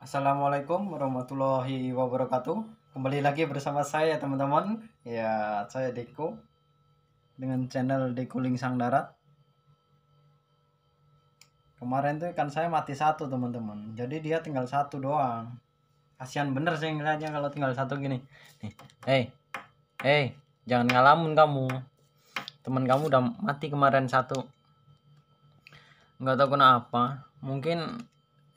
Assalamualaikum warahmatullahi wabarakatuh. Kembali lagi bersama saya teman-teman. Ya, saya Deko dengan channel Deko Sang Darat. Kemarin tuh ikan saya mati satu teman-teman. Jadi dia tinggal satu doang. Kasihan bener sih ngeliatnya kalau tinggal satu gini. Nih, hey, hey, jangan ngalamun kamu. Teman kamu udah mati kemarin satu. Nggak tahu kenapa. Mungkin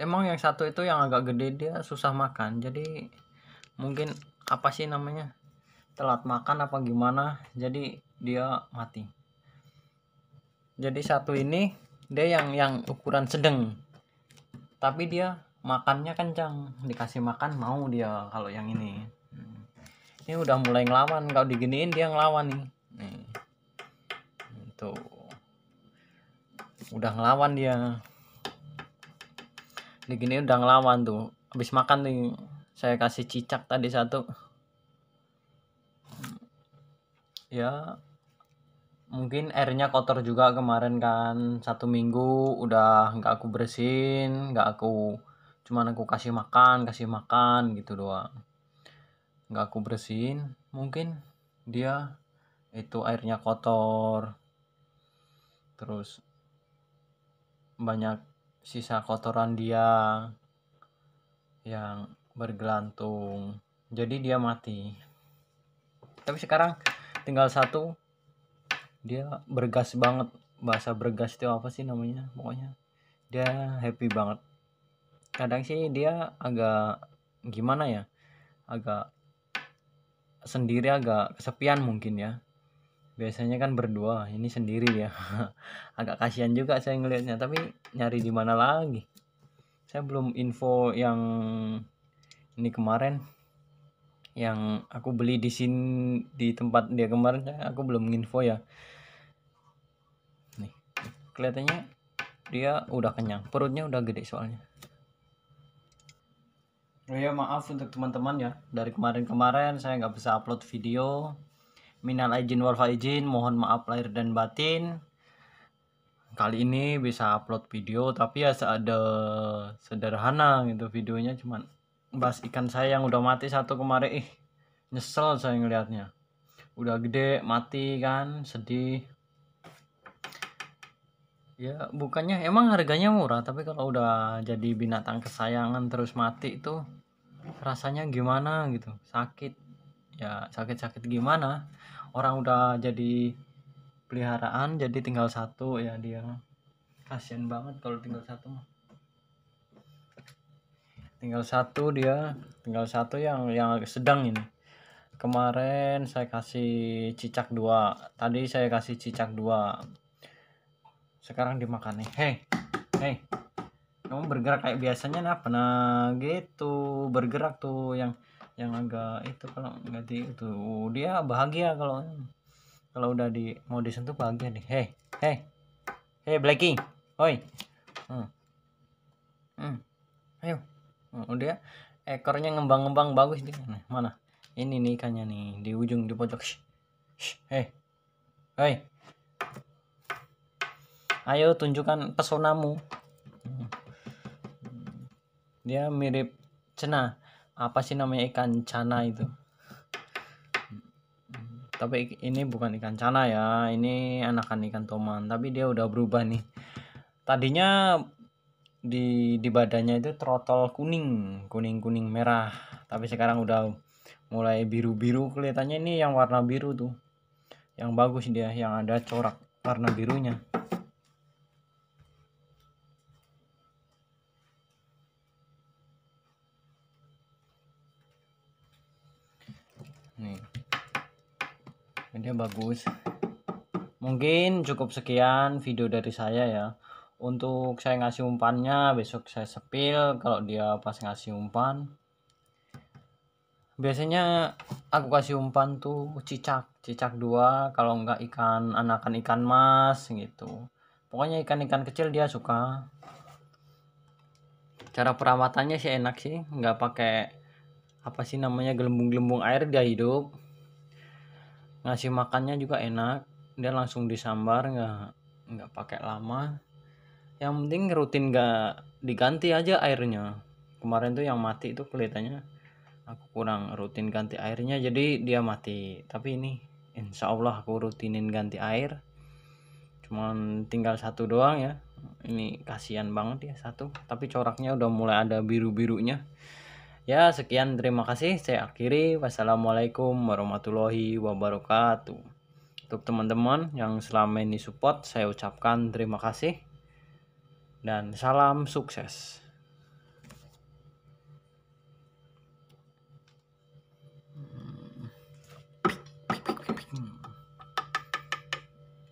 emang yang satu itu yang agak gede dia susah makan jadi mungkin apa sih namanya telat makan apa gimana jadi dia mati jadi satu ini dia yang yang ukuran sedang tapi dia makannya kencang dikasih makan mau dia kalau yang ini hmm. ini udah mulai ngelawan kalau diginiin dia ngelawan nih nih tuh udah ngelawan dia gini udah ngelawan tuh. Habis makan nih saya kasih cicak tadi satu. Ya mungkin airnya kotor juga kemarin kan satu minggu udah nggak aku bersihin nggak aku cuman aku kasih makan kasih makan gitu doang nggak aku bersihin mungkin dia itu airnya kotor terus banyak sisa kotoran dia yang bergelantung jadi dia mati tapi sekarang tinggal satu dia bergas banget bahasa bergas itu apa sih namanya pokoknya dia happy banget kadang sih dia agak gimana ya agak sendiri agak kesepian mungkin ya biasanya kan berdua ini sendiri ya agak kasihan juga saya ngelihatnya tapi nyari di mana lagi saya belum info yang ini kemarin yang aku beli di sini di tempat dia kemarin aku belum info ya nih kelihatannya dia udah kenyang perutnya udah gede soalnya oh ya maaf untuk teman-teman ya dari kemarin-kemarin saya nggak bisa upload video Minal aijin wal faizin, mohon maaf lahir dan batin. Kali ini bisa upload video tapi ya seada sederhana gitu videonya cuman bahas ikan saya yang udah mati satu kemarin ih nyesel saya ngelihatnya. Udah gede mati kan, sedih. Ya, bukannya emang harganya murah, tapi kalau udah jadi binatang kesayangan terus mati itu rasanya gimana gitu, sakit ya sakit-sakit gimana orang udah jadi peliharaan jadi tinggal satu ya dia kasian banget kalau tinggal satu mah tinggal satu dia tinggal satu yang yang sedang ini kemarin saya kasih cicak dua tadi saya kasih cicak dua sekarang dimakan nih hei hei kamu bergerak kayak biasanya nah pernah gitu bergerak tuh yang yang agak itu kalau nggak di itu dia bahagia kalau kalau udah di mau disentuh bahagia nih hei hei hei blacking oi hmm. Hmm. ayo oh, hmm, dia ya. ekornya ngembang-ngembang bagus nih nah, mana ini nih ikannya nih di ujung di pojok hei hei ayo tunjukkan pesonamu hmm. dia mirip cenah apa sih namanya ikan cana itu tapi ini bukan ikan cana ya ini anakan ikan toman tapi dia udah berubah nih tadinya di di badannya itu trotol kuning kuning kuning merah tapi sekarang udah mulai biru biru kelihatannya ini yang warna biru tuh yang bagus dia yang ada corak warna birunya nih ini bagus mungkin cukup sekian video dari saya ya untuk saya ngasih umpannya besok saya sepil kalau dia pas ngasih umpan biasanya aku kasih umpan tuh cicak cicak dua kalau enggak ikan anakan ikan mas gitu pokoknya ikan-ikan kecil dia suka cara perawatannya sih enak sih nggak pakai apa sih namanya gelembung-gelembung air dia hidup ngasih makannya juga enak dia langsung disambar nggak nggak pakai lama yang penting rutin nggak diganti aja airnya kemarin tuh yang mati itu kelihatannya aku kurang rutin ganti airnya jadi dia mati tapi ini insya Allah aku rutinin ganti air cuman tinggal satu doang ya ini kasihan banget ya satu tapi coraknya udah mulai ada biru birunya Ya, sekian terima kasih. Saya akhiri. Wassalamualaikum warahmatullahi wabarakatuh. Untuk teman-teman yang selama ini support, saya ucapkan terima kasih. Dan salam sukses.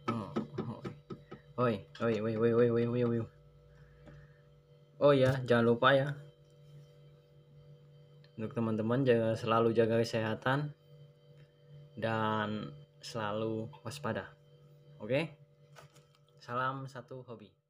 Hmm. Oi, oi, oi, oi, oi, oi, oi, oi. Oh ya, jangan lupa ya untuk teman-teman jaga selalu jaga kesehatan dan selalu waspada. Oke? Salam satu hobi.